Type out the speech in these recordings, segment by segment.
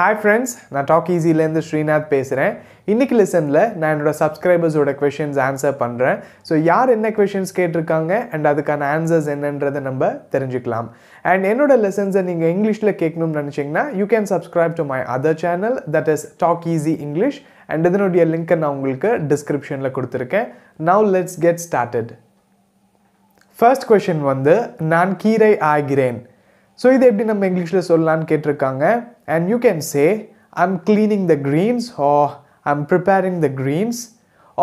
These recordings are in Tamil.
ஹாய் ஃப்ரெண்ட்ஸ் நான் டாக் ஈஸிலேருந்து ஸ்ரீநாத் பேசுகிறேன் இன்னைக்கு லெசனில் நான் என்னோடய சப்ஸ்கிரைபர்ஸோட கொஷின்ஸ் ஆன்சர் பண்ணுறேன் ஸோ யார் என்ன கொஷின்ஸ் கேட்டிருக்காங்க அண்ட் அதுக்கான ஆன்சர்ஸ் என்னன்றதை நம்ம தெரிஞ்சுக்கலாம் அண்ட் என்னோடய லெசன்ஸை நீங்கள் இங்கிலீஷில் கேட்கணும்னு நினச்சிங்கன்னா you can subscribe to my other channel that is talk easy English and இதனுடைய லிங்க்கை நான் உங்களுக்கு டிஸ்கிரிப்ஷனில் கொடுத்துருக்கேன் now let's get started first question வந்து நான் கீரை ஆகிறேன் ஸோ இது எப்படி நம்ம இங்கிலீஷில் சொல்லலான்னு கேட்டிருக்காங்க and you can say I'm cleaning the greens ah I'm preparing the greens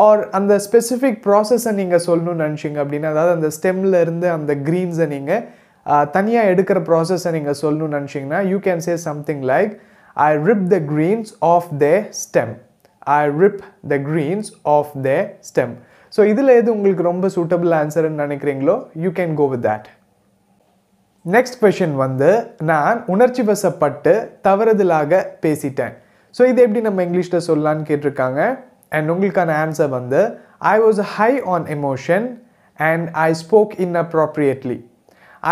or அந்த ஸ்பெசிஃபிக் ப்ராசஸை நீங்கள் சொல்லணும்னு நினச்சிங்க அப்படின்னா அதாவது அந்த ஸ்டெம்மில் இருந்து அந்த க்ரீன்ஸை நீங்கள் தனியாக எடுக்கிற ப்ராசஸை நீங்கள் சொல்லணும்னு நினச்சிங்கன்னா you can say something like I rip the greens off the stem I rip the greens off the stem so இதில் எது உங்களுக்கு ரொம்ப சூட்டபிள் ஆன்சர்னு நினைக்கிறீங்களோ you can go with that next question வந்து நான் உணர்ச்சி வசப்பட்டு தவறுதலாக பேசிட்டேன் ஸோ இது எப்படி நம்ம இங்கிலீஷில் சொல்லலான்னு கேட்டிருக்காங்க அண்ட் உங்களுக்கான ஆன்சர் வந்து I was high on emotion and I spoke inappropriately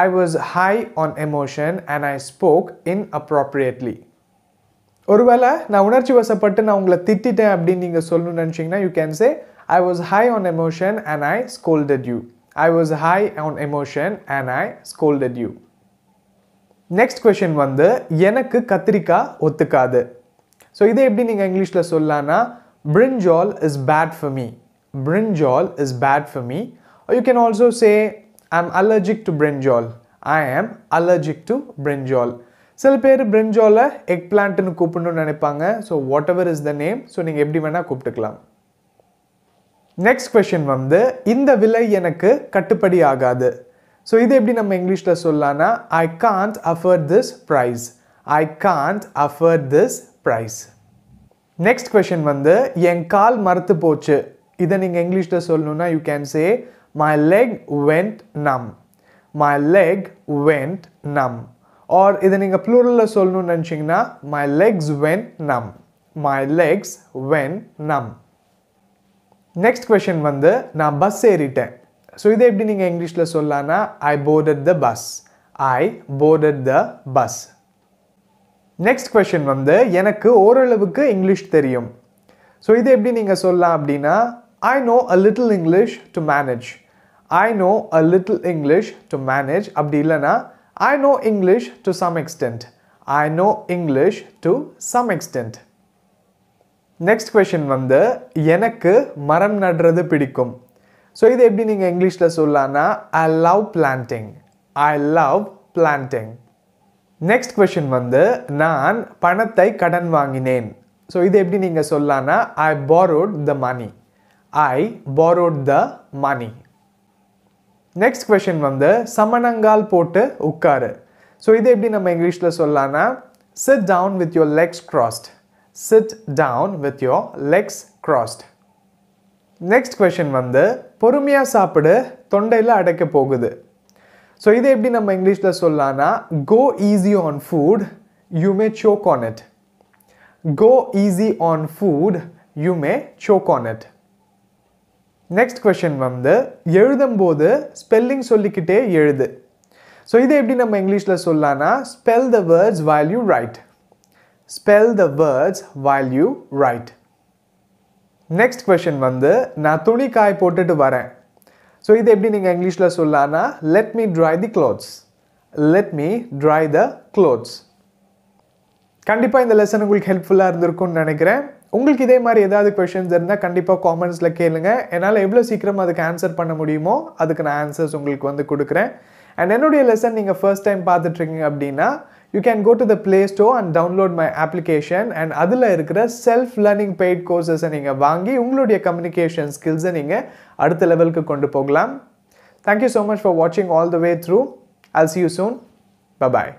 I was high on emotion and I spoke inappropriately ஒருவேளை நான் உணர்ச்சி வசப்பட்டு நான் உங்களை திட்டேன் அப்படின்னு நீங்கள் சொல்லணும்னு நினச்சிங்கன்னா you can say I was high on emotion and I scolded you I was high on emotion and I scolded you next question வந்து எனக்கு கத்திரிக்காய் ஒத்துக்காது ஸோ இதை எப்படி நீங்கள் இங்கிலீஷில் சொல்லலான்னா brinjal is bad for me brinjal is bad for me you can also say I am allergic to brinjal I am allergic to பிரிஞ்சால் சில பேர் பிரிஞ்சாலை எக் பிளான்ட்டுன்னு கூப்பிடணும்னு நினைப்பாங்க so whatever is the name so நீங்கள் எப்படி வேணால் கூப்பிட்டுக்கலாம் நெக்ஸ்ட் கொஷின் வந்து இந்த விலை எனக்கு கட்டுப்படி ஆகாது ஸோ இது எப்படி நம்ம இங்கிலீஷில் சொல்லலாம்னா I can't afford this price I can't afford this price next question வந்து என் கால் மறுத்து போச்சு இதை நீங்கள் இங்கிலீஷில் சொல்லணும்னா you can say my leg went numb my leg went numb or இதை நீங்கள் ப்ளூரலில் சொல்லணும்னு நினச்சிங்கன்னா my legs went numb my legs went numb next question வந்து நான் பஸ் ஏறிட்டேன் ஸோ இதை எப்படி நீங்கள் இங்கிலீஷில் சொல்லலான்னா I boarded the bus I boarded the bus next question வந்து எனக்கு ஓரளவுக்கு இங்கிலீஷ் தெரியும் ஸோ இதை எப்படி நீங்கள் சொல்லலாம் அப்படின்னா I know a little English to manage I know a little English to manage அப்படி இல்லைன்னா I know English to some extent I know English to some extent next question வந்து எனக்கு மரம் நடுறது பிடிக்கும் ஸோ இது எப்படி நீங்கள் இங்கிலீஷில் சொல்லலாம்னா I love planting I love planting next question வந்து நான் பணத்தை கடன் வாங்கினேன் ஸோ இது எப்படி நீங்கள் சொல்லலான்னா I borrowed the money I borrowed the money next question வந்து சமணங்கால் போட்டு உட்காரு ஸோ இது எப்படி நம்ம இங்கிலீஷில் சொல்லலாம்னா sit down with your legs crossed sit down with your legs crossed next question வந்து பொறுமையாக சாப்பிடு தொண்டையில் அடைக்க போகுது ஸோ இதை எப்படி நம்ம இங்கிலீஷில் சொல்லலாம்னா go easy on food you may choke on it go easy on food you may choke on it next question வந்து போது ஸ்பெல்லிங் சொல்லிக்கிட்டே எழுது ஸோ இதை எப்படி நம்ம இங்கிலீஷில் சொல்லலாம்னா spell the words while you write spell the words while you write next question வந்து நான் துணி காய போட்டுட்டு வரேன் ஸோ இது எப்படி நீங்கள் இங்கிலீஷில் சொல்லலாம்னா let me try the clothes let me try the clothes கண்டிப்பாக இந்த லெசன் உங்களுக்கு ஹெல்ப்ஃபுல்லாக இருந்திருக்கும்னு நினைக்கிறேன் உங்களுக்கு இதே மாதிரி ஏதாவது கொஷின்ஸ் இருந்தால் கண்டிப்பாக காமெண்ட்ஸில் கேளுங்கள் என்னால் எவ்வளோ சீக்கிரம் அதுக்கு ஆன்சர் பண்ண முடியுமோ அதுக்கு நான் ஆன்சர்ஸ் உங்களுக்கு வந்து கொடுக்குறேன் அண்ட் என்னுடைய லெசன் நீங்கள் ஃபர்ஸ்ட் டைம் பார்த்துட்ருக்கீங்க அப்படின்னா you can go to the play store and download my application and அதில் இருக்கிற செல்ஃப் லேர்னிங் பெய்ட் கோர்ஸஸை நீங்கள் வாங்கி உங்களுடைய கம்யூனிகேஷன் ஸ்கில்ஸை நீங்கள் அடுத்த லெவலுக்கு கொண்டு போகலாம் தேங்க்யூ ஸோ மச் ஃபார் வாட்சிங் all the way through I'll see you soon bye bye